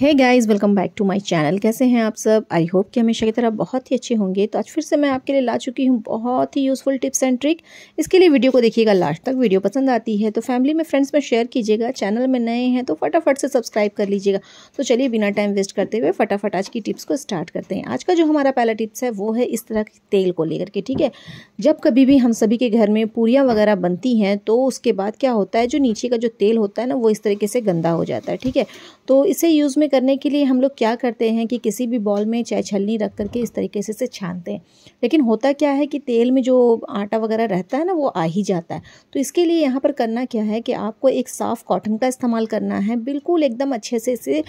hey guys welcome back to my channel कैसे हैं आप सब आई होप कि हमेशा की तरह बहुत ही अच्छे होंगे तो आज फिर से मैं आपके लिए ला चुकी हूँ बहुत ही यूज़फुल टिप्स एंड ट्रिक इसके लिए वीडियो को देखिएगा लास्ट तक वीडियो पसंद आती है तो फैमिली में फ्रेंड्स में शेयर कीजिएगा चैनल में नए हैं तो फटाफट से सब्सक्राइब कर लीजिएगा तो चलिए बिना टाइम वेस्ट करते हुए फटाफट आज की टिप्स को स्टार्ट करते हैं आज का जो हमारा पहला टिप्स है वो है इस तरह के तेल को लेकर के ठीक है जब कभी भी हम सभी के घर में पूरियाँ वगैरह बनती हैं तो उसके बाद क्या होता है जो नीचे का जो तेल होता है ना वो इस तरीके से गंदा हो जाता है ठीक है तो इसे यूज़ में करने के लिए हम लोग क्या करते हैं कि किसी भी बॉल में चाहे छलनी रख करके इस तरीके से इसे छानते हैं लेकिन होता क्या है कि तेल में जो आटा वगैरह रहता है ना वो आ ही जाता है तो इसके लिए यहाँ पर करना क्या है कि आपको एक साफ़ कॉटन का इस्तेमाल करना है बिल्कुल एकदम अच्छे से इसे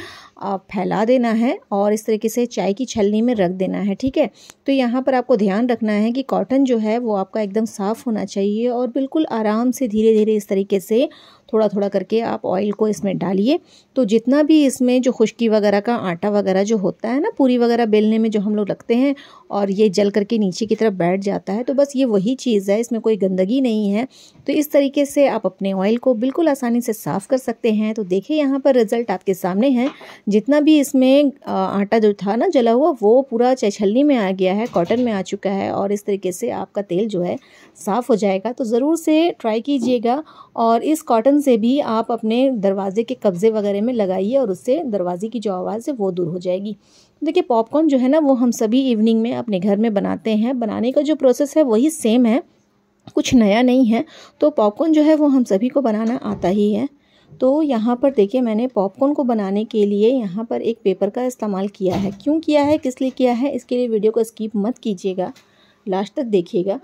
फैला देना है और इस तरीके से चाय की छलनी में रख देना है ठीक है तो यहाँ पर आपको ध्यान रखना है कि कॉटन जो है वो आपका एकदम साफ़ होना चाहिए और बिल्कुल आराम से धीरे धीरे इस तरीके से थोड़ा थोड़ा करके आप ऑयल को इसमें डालिए तो जितना भी इसमें जो खुश्की वगैरह का आटा वगैरह जो होता है ना पूरी वगैरह बेलने में जो हम लोग रखते हैं और ये जल करके नीचे की तरफ बैठ जाता है तो बस ये वही चीज़ है इसमें कोई गंदगी नहीं है तो इस तरीके से आप अपने ऑयल को बिल्कुल आसानी से साफ़ कर सकते हैं तो देखिए यहाँ पर रिज़ल्ट आपके सामने है जितना भी इसमें आटा जो था ना जला हुआ वो पूरा छलनी में आ गया है कॉटन में आ चुका है और इस तरीके से आपका तेल जो है साफ़ हो जाएगा तो ज़रूर से ट्राई कीजिएगा और इस कॉटन से भी आप अपने दरवाजे के कब्ज़े वगैरह में लगाइए और उससे दरवाजे की जो आवाज़ है वो दूर हो जाएगी देखिए पॉपकॉर्न जो है ना वो हम सभी इवनिंग में अपने घर में बनाते हैं बनाने का जो प्रोसेस है वही सेम है कुछ नया नहीं है तो पॉपकॉर्न जो है वो हम सभी को बनाना आता ही है तो यहाँ पर देखिए मैंने पॉपकॉर्न को बनाने के लिए यहाँ पर एक पेपर का इस्तेमाल किया है क्यों किया है किस लिए किया है इसके लिए वीडियो को स्किप मत कीजिएगा लास्ट तक देखिएगा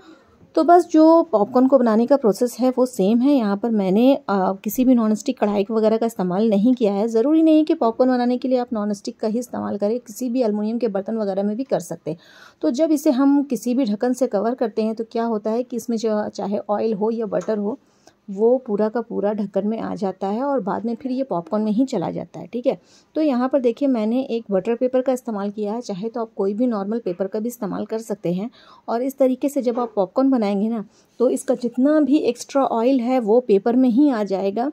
तो बस जो पॉपकॉर्न को बनाने का प्रोसेस है वो सेम है यहाँ पर मैंने आ, किसी भी नॉन स्टिक कढ़ाई वगैरह का इस्तेमाल नहीं किया है ज़रूरी नहीं कि पॉपकॉर्न बनाने के लिए आप नॉन स्टिक का ही इस्तेमाल करें किसी भी अलमुनियम के बर्तन वगैरह में भी कर सकते हैं तो जब इसे हम किसी भी ढक्कन से कवर करते हैं तो क्या होता है कि इसमें जो चाहे ऑयल हो या बटर हो वो पूरा का पूरा ढक्कन में आ जाता है और बाद में फिर ये पॉपकॉर्न में ही चला जाता है ठीक है तो यहाँ पर देखिए मैंने एक बटर पेपर का इस्तेमाल किया है चाहे तो आप कोई भी नॉर्मल पेपर का भी इस्तेमाल कर सकते हैं और इस तरीके से जब आप पॉपकॉर्न बनाएंगे ना तो इसका जितना भी एक्स्ट्रा ऑयल है वो पेपर में ही आ जाएगा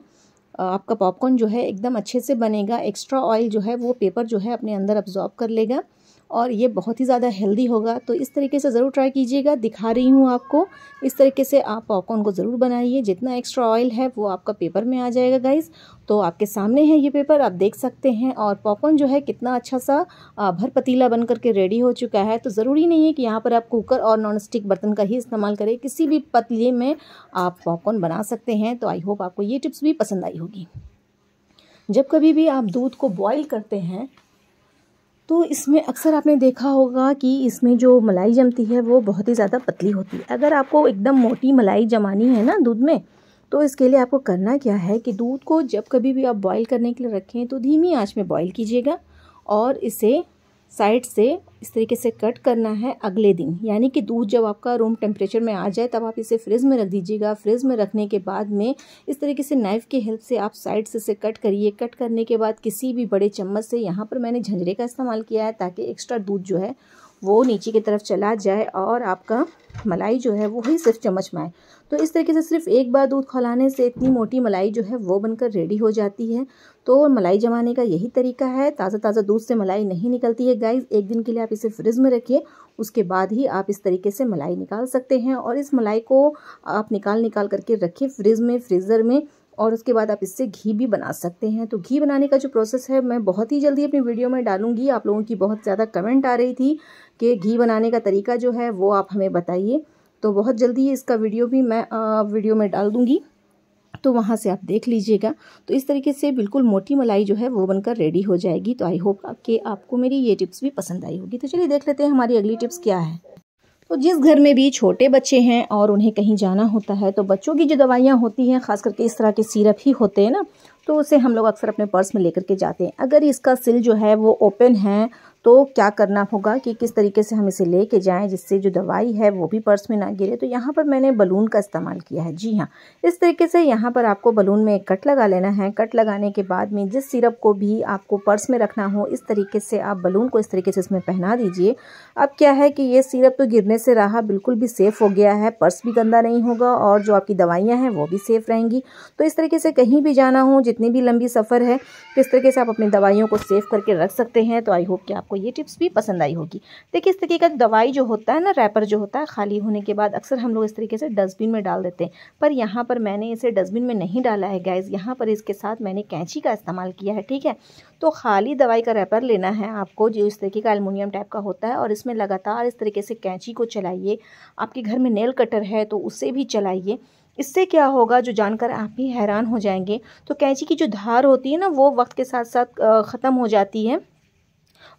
आपका पॉपकॉर्न जो है एकदम अच्छे से बनेगा एक्स्ट्रा ऑयल जो है वो पेपर जो है अपने अंदर अब्जॉर्ब कर लेगा और ये बहुत ही ज़्यादा हेल्दी होगा तो इस तरीके से ज़रूर ट्राई कीजिएगा दिखा रही हूँ आपको इस तरीके से आप पॉपकॉर्न को ज़रूर बनाइए जितना एक्स्ट्रा ऑयल है वो आपका पेपर में आ जाएगा गाइस तो आपके सामने है ये पेपर आप देख सकते हैं और पॉपकॉर्न जो है कितना अच्छा सा भर पतीला बन करके रेडी हो चुका है तो ज़रूरी नहीं है कि यहाँ पर आप कुकर और नॉन स्टिक बर्तन का ही इस्तेमाल करें किसी भी पतले में आप पॉपकॉर्न बना सकते हैं तो आई होप आपको ये टिप्स भी पसंद आई होगी जब कभी भी आप दूध को बॉईल करते हैं तो इसमें अक्सर आपने देखा होगा कि इसमें जो मलाई जमती है वो बहुत ही ज़्यादा पतली होती है अगर आपको एकदम मोटी मलाई जमानी है ना दूध में तो इसके लिए आपको करना क्या है कि दूध को जब कभी भी आप बॉईल करने के लिए रखें तो धीमी आंच में बॉईल कीजिएगा और इसे साइड से इस तरीके से कट करना है अगले दिन यानी कि दूध जब आपका रूम टेम्परेचर में आ जाए तब आप इसे फ्रिज में रख दीजिएगा फ्रिज में रखने के बाद में इस तरीके से नाइफ़ की हेल्प से आप साइड से इसे कट करिए कट करने के बाद किसी भी बड़े चम्मच से यहाँ पर मैंने झंझरे का इस्तेमाल किया है ताकि एक्स्ट्रा दूध जो है वो नीचे की तरफ चला जाए और आपका मलाई जो है वो ही सिर्फ चम्मच में आए तो इस तरीके से सिर्फ एक बार दूध खौलाने से इतनी मोटी मलाई जो है वो बनकर रेडी हो जाती है तो मलाई जमाने का यही तरीका है ताज़ा ताज़ा दूध से मलाई नहीं निकलती है गाइस एक दिन के लिए आप इसे फ्रिज में रखिए उसके बाद ही आप इस तरीके से मलाई निकाल सकते हैं और इस मलाई को आप निकाल निकाल करके रखिए फ्रिज में फ्रीज़र में और उसके बाद आप इससे घी भी बना सकते हैं तो घी बनाने का जो प्रोसेस है मैं बहुत ही जल्दी अपनी वीडियो में डालूंगी आप लोगों की बहुत ज़्यादा कमेंट आ रही थी कि घी बनाने का तरीका जो है वो आप हमें बताइए तो बहुत जल्दी इसका वीडियो भी मैं वीडियो में डाल दूँगी तो वहाँ से आप देख लीजिएगा तो इस तरीके से बिल्कुल मोटी मलाई जो है वो बनकर रेडी हो जाएगी तो आई होप कि आपको मेरी ये टिप्स भी पसंद आई होगी तो चलिए देख लेते हैं हमारी अगली टिप्स क्या है तो जिस घर में भी छोटे बच्चे हैं और उन्हें कहीं जाना होता है तो बच्चों की जो दवाइयाँ होती हैं ख़ास करके इस तरह के सिरप ही होते हैं ना तो उसे हम लोग अक्सर अपने पर्स में लेकर के जाते हैं अगर इसका सिल जो है वो ओपन है तो क्या करना होगा कि किस तरीके से हम इसे ले कर जाएँ जिससे जो दवाई है वो भी पर्स में ना गिरे तो यहाँ पर मैंने बलून का इस्तेमाल किया है जी हाँ इस तरीके से यहाँ पर आपको बलून में एक कट लगा लेना है कट लगाने के बाद में जिस सिरप को भी आपको पर्स में रखना हो इस तरीके से आप बलून को इस तरीके से इसमें पहना दीजिए अब क्या है कि ये सिरप तो गिरने से रहा बिल्कुल भी सेफ़ हो गया है पर्स भी गंदा नहीं होगा और जो आपकी दवाइयाँ हैं वो भी सेफ़ रहेंगी तो इस तरीके से कहीं भी जाना हो जितनी भी लंबी सफ़र है तो इस तरीके से आप अपनी दवाइयों को सेफ़ करके रख सकते हैं तो आई होप कि आप आपको ये टिप्स भी पसंद आई होगी देखिए इस तरीके का दवाई जो होता है ना रैपर जो होता है खाली होने के बाद अक्सर हम लोग इस तरीके से डस्टबिन में डाल देते हैं पर यहाँ पर मैंने इसे डस्टबिन में नहीं डाला है गैस यहाँ पर इसके साथ मैंने कैंची का इस्तेमाल किया है ठीक है तो खाली दवाई का रैपर लेना है आपको जो इस तरीके का अलमोनियम टाइप का होता है और इसमें लगातार इस तरीके से कैंची को चलाइए आपके घर में नेल कटर है तो उसे भी चलाइए इससे क्या होगा जो जानकर आप भी हैरान हो जाएंगे तो कैंची की जो धार होती है ना वो वक्त के साथ साथ ख़त्म हो जाती है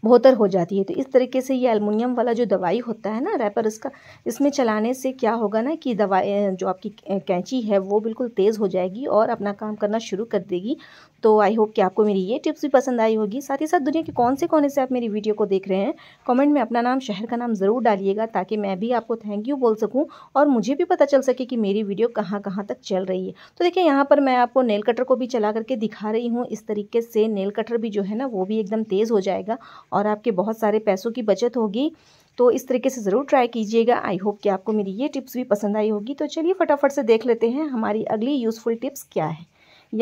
बहतर हो जाती है तो इस तरीके से ये एलमिनियम वाला जो दवाई होता है ना रैपर इसका इसमें चलाने से क्या होगा ना कि दवाई जो आपकी कैंची है वो बिल्कुल तेज़ हो जाएगी और अपना काम करना शुरू कर देगी तो आई होप कि आपको मेरी ये टिप्स भी पसंद आई होगी साथ ही साथ दुनिया के कौन से कौन से आप मेरी वीडियो को देख रहे हैं कॉमेंट में अपना नाम शहर का नाम ज़रूर डालिएगा ताकि मैं भी आपको थैंक यू बोल सकूँ और मुझे भी पता चल सके कि मेरी वीडियो कहाँ कहाँ तक चल रही है तो देखिए यहाँ पर मैं आपको नेल कटर को भी चला करके दिखा रही हूँ इस तरीके से नेल कटर भी जो है ना वो भी एकदम तेज़ हो जाएगा और आपके बहुत सारे पैसों की बचत होगी तो इस तरीके से ज़रूर ट्राई कीजिएगा आई होप कि आपको मेरी ये टिप्स भी पसंद आई होगी तो चलिए फटाफट से देख लेते हैं हमारी अगली यूज़फुल टिप्स क्या है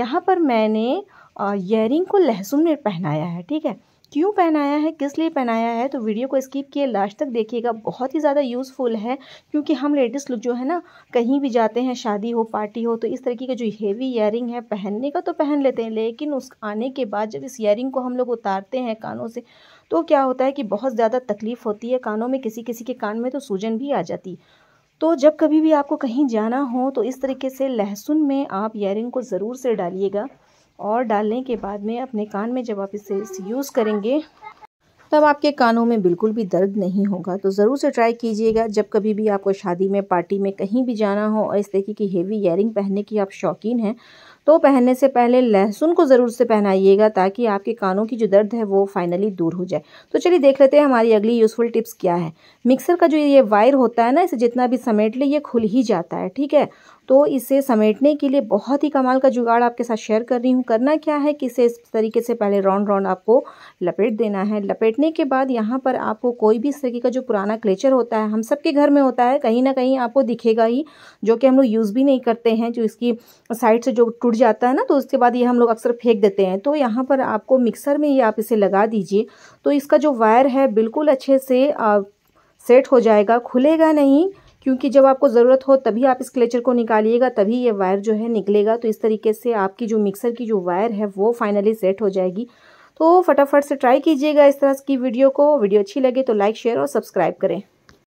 यहाँ पर मैंने ईयरिंग को लहसुन में पहनाया है ठीक है क्यों पहनाया है किस लिए पहनाया है तो वीडियो को स्किप किए लास्ट तक देखिएगा बहुत ही ज़्यादा यूज़फुल है क्योंकि हम लेडीज़ लोग जो है ना कहीं भी जाते हैं शादी हो पार्टी हो तो इस तरीके का जो हेवी ईयरिंग है पहनने का तो पहन लेते हैं लेकिन उस आने के बाद जब इस ईयरिंग को हम लोग उतारते हैं कानों से तो क्या होता है कि बहुत ज़्यादा तकलीफ़ होती है कानों में किसी किसी के कान में तो सूजन भी आ जाती तो जब कभी भी आपको कहीं जाना हो तो इस तरीके से लहसुन में आप ईयरिंग को ज़रूर से डालिएगा और डालने के बाद में अपने कान में जब आप इसे यूज़ करेंगे तब आपके कानों में बिल्कुल भी दर्द नहीं होगा तो ज़रूर से ट्राई कीजिएगा जब कभी भी आपको शादी में पार्टी में कहीं भी जाना हो और इस तरीके की हेवी ईयरिंग पहनने की आप शौकीन हैं तो पहनने से पहले लहसुन को ज़रूर से पहनाइएगा ताकि आपके कानों की जो दर्द है वो फाइनली दूर हो जाए तो चलिए देख लेते हैं हमारी अगली यूज़फुल टिप्स क्या है मिक्सर का जो ये वायर होता है ना इसे जितना भी समेट ले ये खुल ही जाता है ठीक है तो इसे समेटने के लिए बहुत ही कमाल का जुगाड़ आपके साथ शेयर कर रही हूँ करना क्या है कि इसे इस तरीके से पहले राउंड राउंड आपको लपेट देना है लपेटने के बाद यहाँ पर आपको कोई भी इस तरीके का जो पुराना क्लेचर होता है हम सबके घर में होता है कहीं ना कहीं आपको दिखेगा ही जो कि हम लोग यूज़ भी नहीं करते हैं जो इसकी साइड से जो टूट जाता है ना तो उसके बाद ये हम लोग अक्सर फेंक देते हैं तो यहाँ पर आपको मिक्सर में ये आप इसे लगा दीजिए तो इसका जो वायर है बिल्कुल अच्छे से आ, सेट हो जाएगा खुलेगा नहीं क्योंकि जब आपको ज़रूरत हो तभी आप इस क्लेचर को निकालिएगा तभी ये वायर जो है निकलेगा तो इस तरीके से आपकी जो मिक्सर की जो वायर है वो फाइनली सेट हो जाएगी तो फटाफट से ट्राई कीजिएगा इस तरह की वीडियो को वीडियो अच्छी लगे तो लाइक शेयर और सब्सक्राइब करें